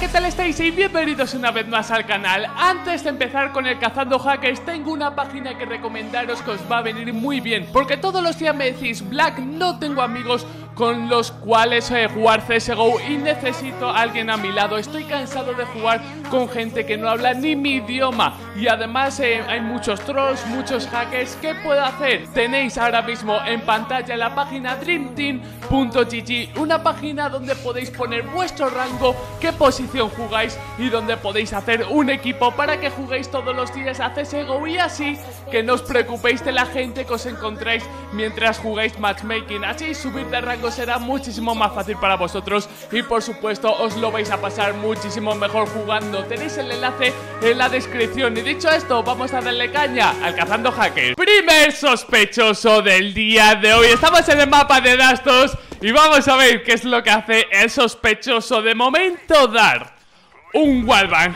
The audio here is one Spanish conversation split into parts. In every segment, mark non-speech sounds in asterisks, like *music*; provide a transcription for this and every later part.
¿qué tal estáis? Y bienvenidos una vez más al canal. Antes de empezar con el Cazando Hackers, tengo una página que recomendaros que os va a venir muy bien. Porque todos los días me decís, Black, no tengo amigos con los cuales eh, jugar CSGO y necesito alguien a mi lado. Estoy cansado de jugar con gente que no habla ni mi idioma. Y además eh, hay muchos trolls, muchos hackers. ¿Qué puedo hacer? Tenéis ahora mismo en pantalla la página dreamteam.gg, una página donde podéis poner vuestro rango, qué posición jugáis y donde podéis hacer un equipo para que juguéis todos los días a CSGO y así que no os preocupéis de la gente que os encontráis mientras jugáis matchmaking. Así subir de rango será muchísimo más fácil para vosotros y por supuesto os lo vais a pasar muchísimo mejor jugando. Tenéis el enlace en la descripción y dicho esto vamos a darle caña al cazando hackers. Primer sospechoso del día de hoy. Estamos en el mapa de Dastos. Y vamos a ver qué es lo que hace el sospechoso de momento dar un Walvan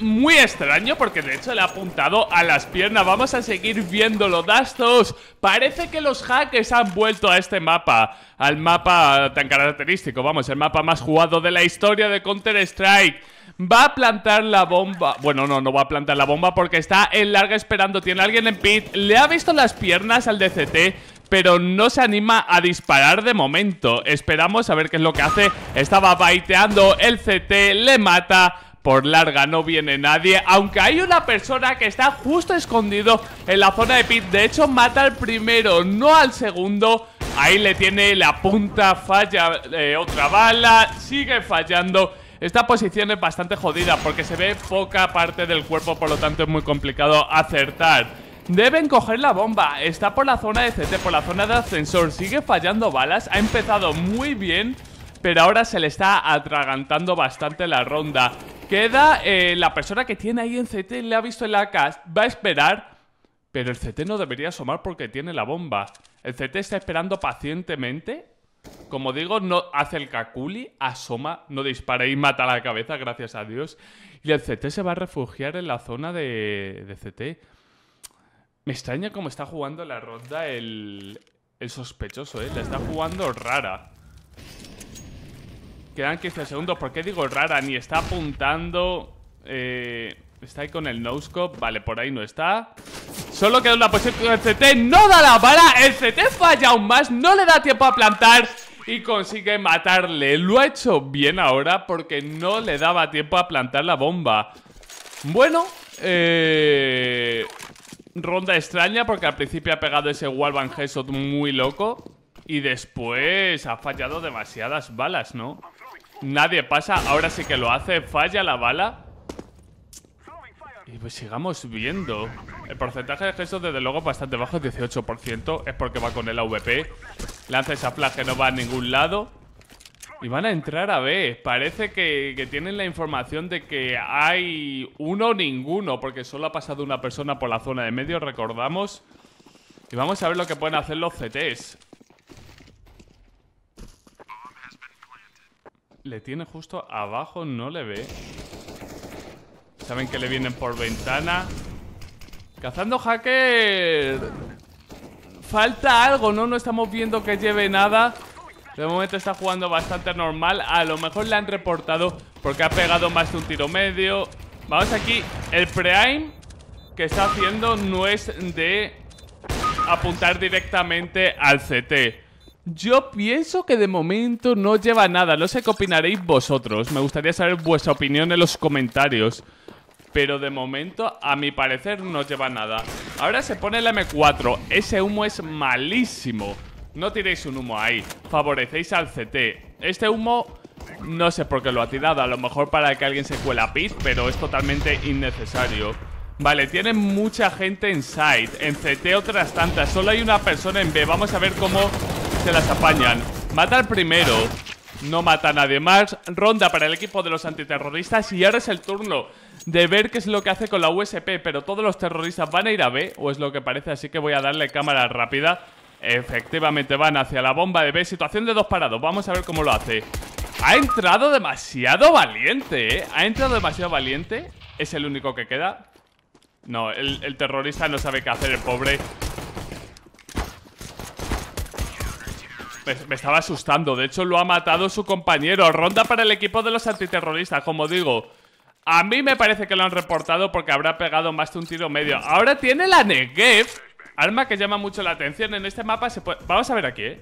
muy extraño porque de hecho le ha apuntado a las piernas. Vamos a seguir viéndolo, Dastos. Parece que los hackers han vuelto a este mapa, al mapa tan característico, vamos, el mapa más jugado de la historia de Counter-Strike. Va a plantar la bomba. Bueno, no, no va a plantar la bomba porque está en larga esperando. Tiene alguien en pit. Le ha visto las piernas al DCT pero no se anima a disparar de momento. Esperamos a ver qué es lo que hace. Estaba baiteando el CT, le mata por larga no viene nadie, aunque hay una persona que está justo escondido en la zona de pit. De hecho, mata al primero, no al segundo. Ahí le tiene la punta, falla eh, otra bala, sigue fallando. Esta posición es bastante jodida porque se ve poca parte del cuerpo, por lo tanto es muy complicado acertar. Deben coger la bomba, está por la zona de CT, por la zona de ascensor Sigue fallando balas, ha empezado muy bien Pero ahora se le está atragantando bastante la ronda Queda eh, la persona que tiene ahí en CT, le ha visto en la cast Va a esperar, pero el CT no debería asomar porque tiene la bomba El CT está esperando pacientemente como digo, no hace el caculi, asoma, no dispara y mata la cabeza, gracias a Dios. Y el CT se va a refugiar en la zona de, de CT. Me extraña cómo está jugando la ronda el, el sospechoso, ¿eh? La está jugando rara. Quedan 15 segundos. ¿Por qué digo rara? Ni está apuntando. Eh, está ahí con el noscope. Vale, por ahí no está. Solo queda una posición con el CT. No da la bala. El CT falla aún más. No le da tiempo a plantar. Y consigue matarle. Lo ha hecho bien ahora porque no le daba tiempo a plantar la bomba. Bueno, eh ronda extraña porque al principio ha pegado ese Wallbang Headshot muy loco y después ha fallado demasiadas balas, ¿no? Nadie pasa, ahora sí que lo hace, falla la bala. Y pues sigamos viendo. El porcentaje de gestos desde luego bastante bajo, 18%. Es porque va con el AVP. Lanza esa flag que no va a ningún lado. Y van a entrar a ver. Parece que, tienen la información de que hay uno ninguno, porque solo ha pasado una persona por la zona de medio, recordamos. Y vamos a ver lo que pueden hacer los CTs. Le tiene justo abajo, no le ve. Saben que le vienen por ventana. ¡Cazando hacker! Falta algo, ¿no? No estamos viendo que lleve nada. De momento está jugando bastante normal. A lo mejor le han reportado porque ha pegado más de un tiro medio. Vamos aquí. El pre que está haciendo no es de apuntar directamente al CT. Yo pienso que de momento no lleva nada. No sé qué opinaréis vosotros. Me gustaría saber vuestra opinión en los comentarios. Pero de momento, a mi parecer, no lleva nada. Ahora se pone el M4. Ese humo es malísimo. No tiréis un humo ahí. Favorecéis al CT. Este humo no sé por qué lo ha tirado. A lo mejor para que alguien se cuela a pit, pero es totalmente innecesario. Vale, tienen mucha gente en site. En CT otras tantas. Solo hay una persona en B. Vamos a ver cómo se las apañan. Mata al primero. No mata a nadie más. Ronda para el equipo de los antiterroristas. Y ahora es el turno de ver qué es lo que hace con la USP. Pero todos los terroristas van a ir a B, o es lo que parece. Así que voy a darle cámara rápida Efectivamente van hacia la bomba de B Situación de dos parados, vamos a ver cómo lo hace Ha entrado demasiado valiente, ¿eh? Ha entrado demasiado valiente Es el único que queda No, el, terrorista no sabe qué hacer, el pobre me, me, estaba asustando De hecho lo ha matado su compañero Ronda para el equipo de los antiterroristas, como digo A mí me parece que lo han reportado Porque habrá pegado más de un tiro medio Ahora tiene la Negev Arma que llama mucho la atención en este mapa se Vamos a ver aquí, ¿eh?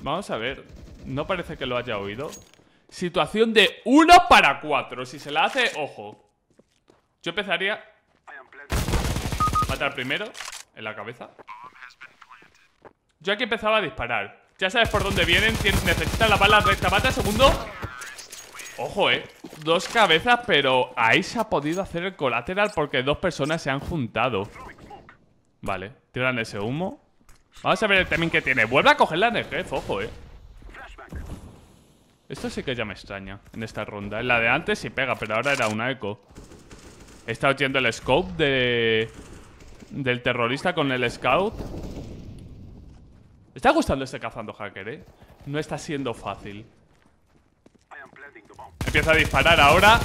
Vamos a ver. No parece que lo haya oído. Situación de 1 para 4. Si se la hace, ojo. Yo empezaría... Matar primero. En la cabeza. Yo aquí empezaba a disparar. Ya sabes por dónde vienen. Necesitan la bala recta. Mata segundo. Ojo, eh. Dos cabezas, pero ahí se ha podido hacer el colateral porque dos personas se han juntado. Vale, tiran ese humo Vamos a ver el timing que tiene Vuelve a coger la NG, ojo, eh Esto sí que ya me extraña En esta ronda, en la de antes sí pega Pero ahora era una eco He estado yendo el scope de... Del terrorista con el scout Está gustando este cazando hacker, eh No está siendo fácil Empieza a disparar ahora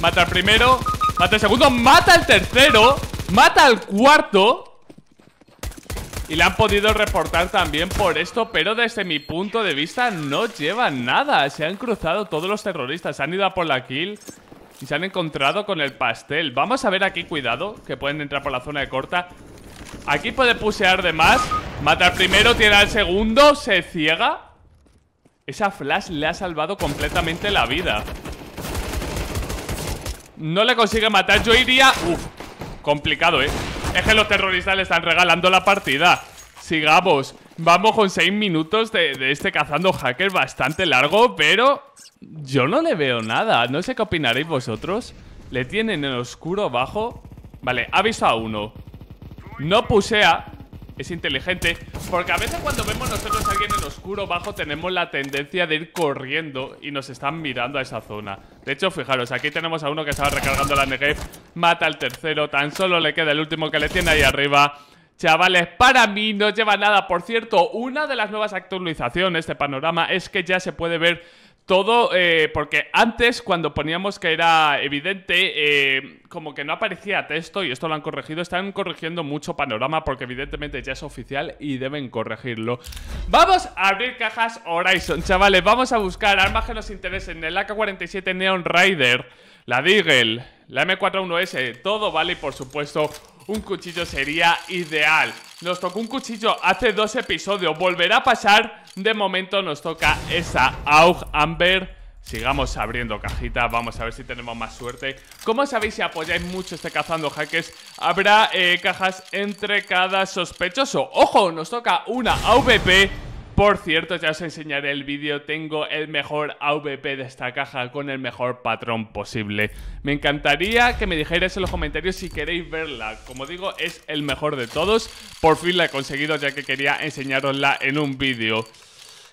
Mata al primero Mata al segundo Mata al tercero Mata al cuarto y le han podido reportar también por esto, pero desde mi punto de vista no lleva nada. Se han cruzado todos los terroristas, se han ido a por la kill y se han encontrado con el pastel. Vamos a ver aquí, cuidado, que pueden entrar por la zona de corta. Aquí puede pusear de más, mata al primero, tiene al segundo, se ciega. Esa flash le ha salvado completamente la vida. No le consigue matar, yo iría... Uf, complicado, ¿eh? Es que los terroristas le están regalando la partida. Sigamos. Vamos con 6 minutos de, de, este cazando hacker bastante largo, pero yo no le veo nada. No sé qué opinaréis vosotros. Le tienen en oscuro abajo. Vale, aviso a uno. No pusea, es inteligente Porque a veces cuando vemos nosotros a alguien en oscuro bajo Tenemos la tendencia de ir corriendo Y nos están mirando a esa zona De hecho, fijaros, aquí tenemos a uno que estaba recargando la NGF Mata al tercero Tan solo le queda el último que le tiene ahí arriba Chavales, para mí no lleva nada Por cierto, una de las nuevas actualizaciones de Panorama Es que ya se puede ver todo eh, porque antes, cuando poníamos que era evidente, eh, como que no aparecía texto y esto lo han corregido. Están corrigiendo mucho panorama porque evidentemente ya es oficial y deben corregirlo. Vamos a abrir cajas Horizon, chavales. Vamos a buscar armas que nos interesen. El AK-47 Neon Rider, la Deagle, la M41S, todo vale y por supuesto un cuchillo sería ideal. Nos tocó un cuchillo hace dos episodios, volverá a pasar. De momento nos toca esa Aug Amber. Sigamos abriendo cajitas, vamos a ver si tenemos más suerte. Como sabéis, si apoyáis mucho este Cazando Hackers, habrá eh, cajas entre cada sospechoso. ¡Ojo! Nos toca una AVP por cierto, ya os enseñaré el vídeo. Tengo el mejor AVP de esta caja con el mejor patrón posible. Me encantaría que me dijerais en los comentarios si queréis verla. Como digo, es el mejor de todos. Por fin la he conseguido ya que quería enseñarosla en un vídeo.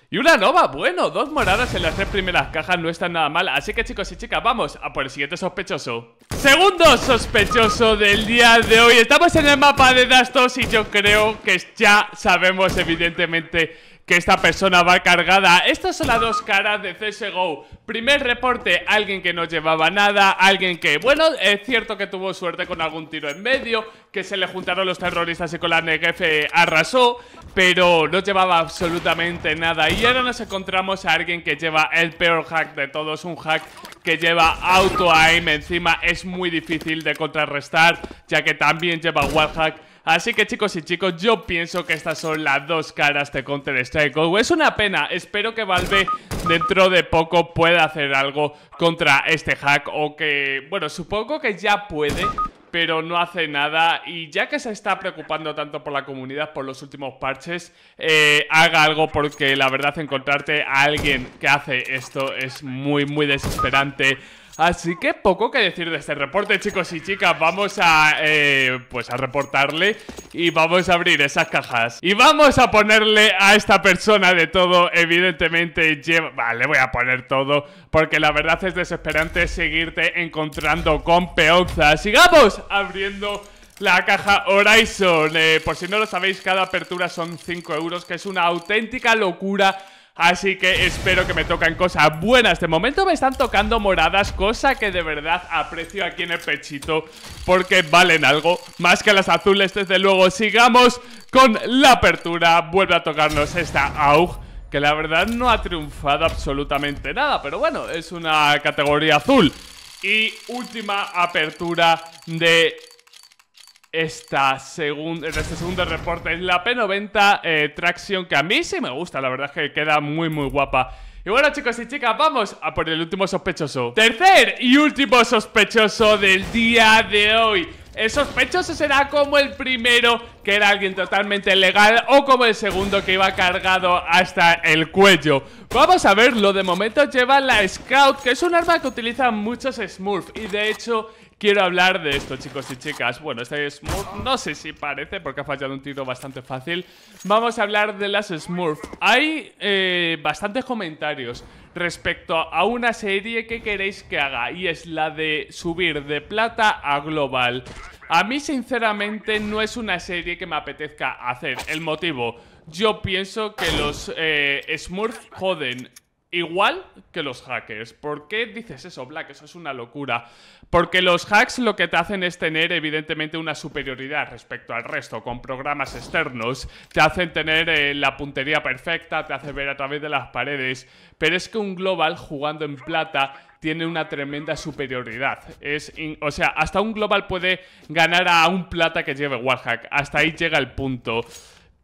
Y una nova, bueno, dos moradas en las tres primeras cajas no están nada mal Así que chicos y chicas, vamos a por el siguiente sospechoso Segundo sospechoso del día de hoy Estamos en el mapa de Dastos y yo creo que ya sabemos evidentemente que esta persona va cargada. Estas son las dos caras de CSGO. Primer reporte, alguien que no llevaba nada, alguien que, bueno, es cierto que tuvo suerte con algún tiro en medio, que se le juntaron los terroristas y con la NGF eh, arrasó, pero no llevaba absolutamente nada. Y ahora nos encontramos a alguien que lleva el peor hack de todos, un hack que lleva auto aim encima, es muy difícil de contrarrestar, ya que también lleva wallhack Así que chicos y chicos, yo pienso que estas son las dos caras de Counter-Strike Es una pena, espero que Valve dentro de poco pueda hacer algo contra este hack o que, bueno, supongo que ya puede, pero no hace nada y ya que se está preocupando tanto por la comunidad por los últimos parches, eh, haga algo porque la verdad encontrarte a alguien que hace esto es muy muy desesperante. Así que poco que decir de este reporte, chicos y chicas. Vamos a, eh, pues a reportarle y vamos a abrir esas cajas. Y vamos a ponerle a esta persona de todo, evidentemente lleva... Vale, voy a poner todo, porque la verdad es desesperante seguirte encontrando con peonza. Sigamos abriendo... La caja Horizon, eh, por si no lo sabéis, cada apertura son 5 euros, que es una auténtica locura Así que espero que me toquen cosas buenas De momento me están tocando moradas Cosa que de verdad aprecio aquí en el pechito Porque valen algo Más que las azules desde luego Sigamos con la apertura Vuelve a tocarnos esta AUG que la verdad no ha triunfado absolutamente nada, pero bueno, es una categoría azul. Y última apertura de esta, segunda este segundo reporte es la P90 eh, Traction, que a mí sí me gusta, la verdad es que queda muy, muy guapa. Y bueno, chicos y chicas, vamos a por el último sospechoso. Tercer y último sospechoso del día de hoy. El sospechoso será como el primero, que era alguien totalmente legal, o como el segundo que iba cargado hasta el cuello. Vamos a verlo, de momento lleva la Scout, que es un arma que utilizan muchos Smurf, y de hecho Quiero hablar de esto, chicos y chicas. Bueno, este Smurf no sé si parece porque ha fallado un tiro bastante fácil. Vamos a hablar de las Smurf. Hay eh, bastantes comentarios respecto a una serie que queréis que haga y es la de subir de plata a global. A mí sinceramente no es una serie que me apetezca hacer. El motivo, yo pienso que los eh, Smurf joden Igual que los hackers. ¿Por qué dices eso, Black? Eso es una locura. Porque los hacks lo que te hacen es tener evidentemente una superioridad respecto al resto con programas externos. Te hacen tener eh, la puntería perfecta, te hace ver a través de las paredes. Pero es que un global jugando en plata tiene una tremenda superioridad. Es o sea, hasta un global puede ganar a un plata que lleve Warhack. Hasta ahí llega el punto.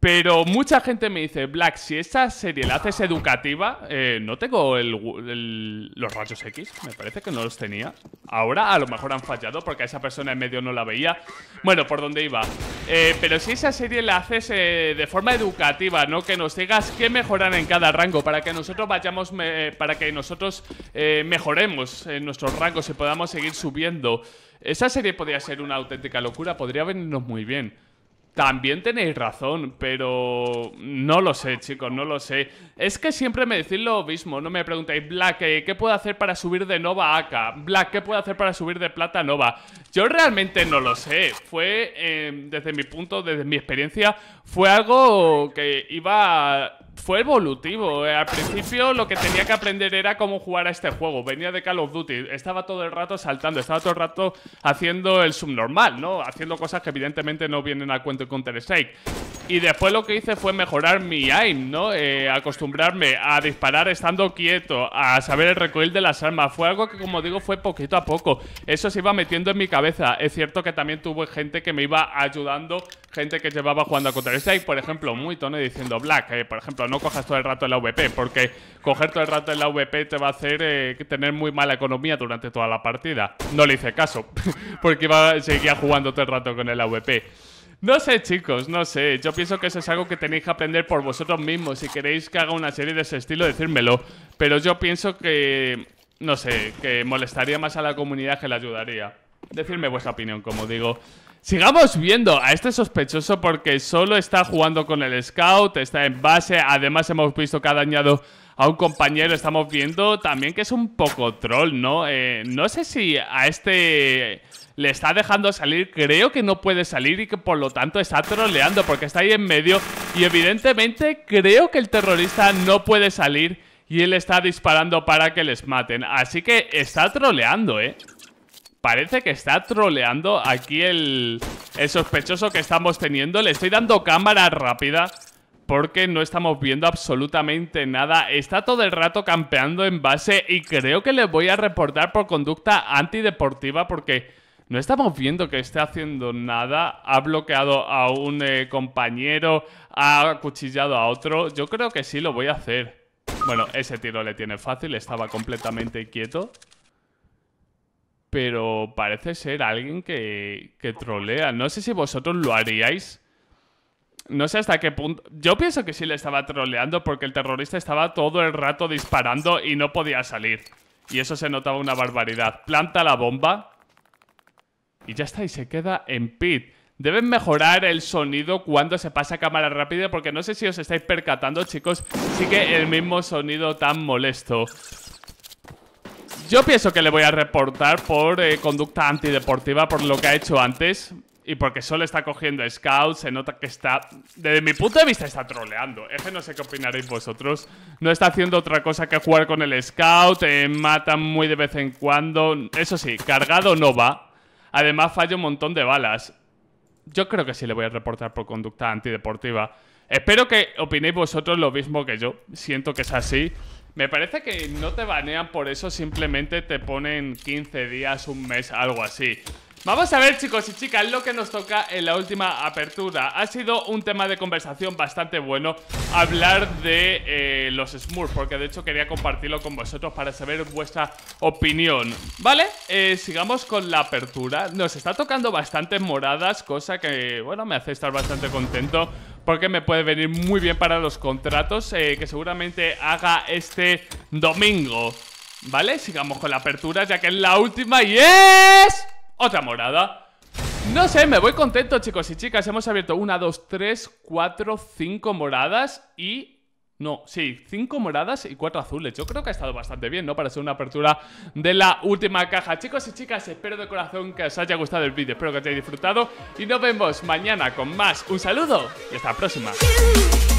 Pero mucha gente me dice, Black, si esa serie la haces educativa, eh, no tengo los rayos X, me parece que no los tenía. Ahora a lo mejor han fallado porque a esa persona en medio no la veía. Bueno, por dónde iba. Eh, pero si esa serie la haces eh, de forma educativa, ¿no? Que nos digas qué mejorar en cada rango para que nosotros vayamos, para que nosotros mejoremos en nuestros rangos y podamos seguir subiendo. Esa serie podría ser una auténtica locura, podría venirnos muy bien. También tenéis razón, pero no lo sé, chicos, no lo sé. Es que siempre me decís lo mismo, no me preguntáis, Black, eh, ¿qué puedo hacer para subir de Nova a Aka? Black, ¿qué puedo hacer para subir de Plata a Nova? Yo realmente no lo sé. Fue, eh, desde mi punto, desde mi experiencia, fue algo que iba fue evolutivo. Eh. Al principio lo que tenía que aprender era cómo jugar a este juego. Venía de Call of Duty, estaba todo el rato saltando, estaba todo el rato haciendo el subnormal, ¿no? Haciendo cosas que evidentemente no vienen al cuento en Counter-Strike. Y después lo que hice fue mejorar mi aim, ¿no? Eh, acostumbrarme a disparar estando quieto, a saber el recoil de las armas. Fue algo que, como digo, fue poquito a poco. Eso se iba metiendo en mi cabeza. Es cierto que también tuve gente que me iba ayudando, gente que llevaba jugando a Counter-Strike, por ejemplo, muy tono diciendo Black, eh, por ejemplo, no cojas todo el rato el la porque coger todo el rato el la te va a hacer eh, tener muy mala economía durante toda la partida. No le hice caso, *laughs* porque iba, seguía jugando todo el rato con el AVP. No sé, chicos, no sé. Yo pienso que eso es algo que tenéis que aprender por vosotros mismos. Si queréis que haga una serie de ese estilo, decírmelo. Pero yo pienso que, no sé, que molestaría más a la comunidad que la ayudaría. Decidme vuestra opinión, como digo. Sigamos viendo a este sospechoso porque solo está jugando con el scout, está en base, además hemos visto que ha dañado a un compañero, estamos viendo también que es un poco troll, ¿no? Eh, no sé si a este le está dejando salir, creo que no puede salir y que por lo tanto está troleando porque está ahí en medio y evidentemente creo que el terrorista no puede salir y él está disparando para que les maten, así que está troleando, ¿eh? Parece que está troleando aquí el, sospechoso que estamos teniendo. Le estoy dando cámara rápida porque no estamos viendo absolutamente nada. Está todo el rato campeando en base y creo que le voy a reportar por conducta antideportiva porque no estamos viendo que esté haciendo nada. Ha bloqueado a un eh, compañero, ha acuchillado a otro. Yo creo que sí lo voy a hacer. Bueno, ese tiro le tiene fácil, estaba completamente quieto pero parece ser alguien que, que trolea. No sé si vosotros lo haríais. No sé hasta qué punto. Yo pienso que sí le estaba troleando porque el terrorista estaba todo el rato disparando y no podía salir. Y eso se notaba una barbaridad. Planta la bomba. Y ya está, y se queda en pit. Deben mejorar el sonido cuando se pasa cámara rápida porque no sé si os estáis percatando, chicos. Sí que el mismo sonido tan molesto. Yo pienso que le voy a reportar por eh, conducta antideportiva por lo que ha hecho antes. Y porque solo está cogiendo scouts, se nota que está... Desde mi punto de vista está troleando. ese no sé qué opinaréis vosotros. No está haciendo otra cosa que jugar con el scout. te eh, matan muy de vez en cuando. Eso sí, cargado no va. Además falla un montón de balas. Yo creo que sí le voy a reportar por conducta antideportiva. Espero que opinéis vosotros lo mismo que yo. Siento que es así. Me parece que no te banean por eso, simplemente te ponen 15 días, un mes, algo así. Vamos a ver chicos y chicas lo que nos toca en la última apertura Ha sido un tema de conversación bastante bueno hablar de eh, los Smurfs Porque de hecho quería compartirlo con vosotros para saber vuestra opinión Vale, eh, sigamos con la apertura Nos está tocando bastantes moradas, cosa que bueno me hace estar bastante contento porque me puede venir muy bien para los contratos eh, que seguramente haga este domingo. ¿Vale? Sigamos con la apertura, ya que es la última y es... Otra morada. No sé, me voy contento, chicos y chicas. Hemos abierto una, dos, tres, cuatro, cinco moradas y no, sí, cinco moradas y cuatro azules. Yo creo que ha estado bastante bien, ¿no? Para ser una apertura de la última caja. Chicos y chicas, espero de corazón que os haya gustado el vídeo. Espero que os hayáis disfrutado. Y nos vemos mañana con más. Un saludo y hasta la próxima.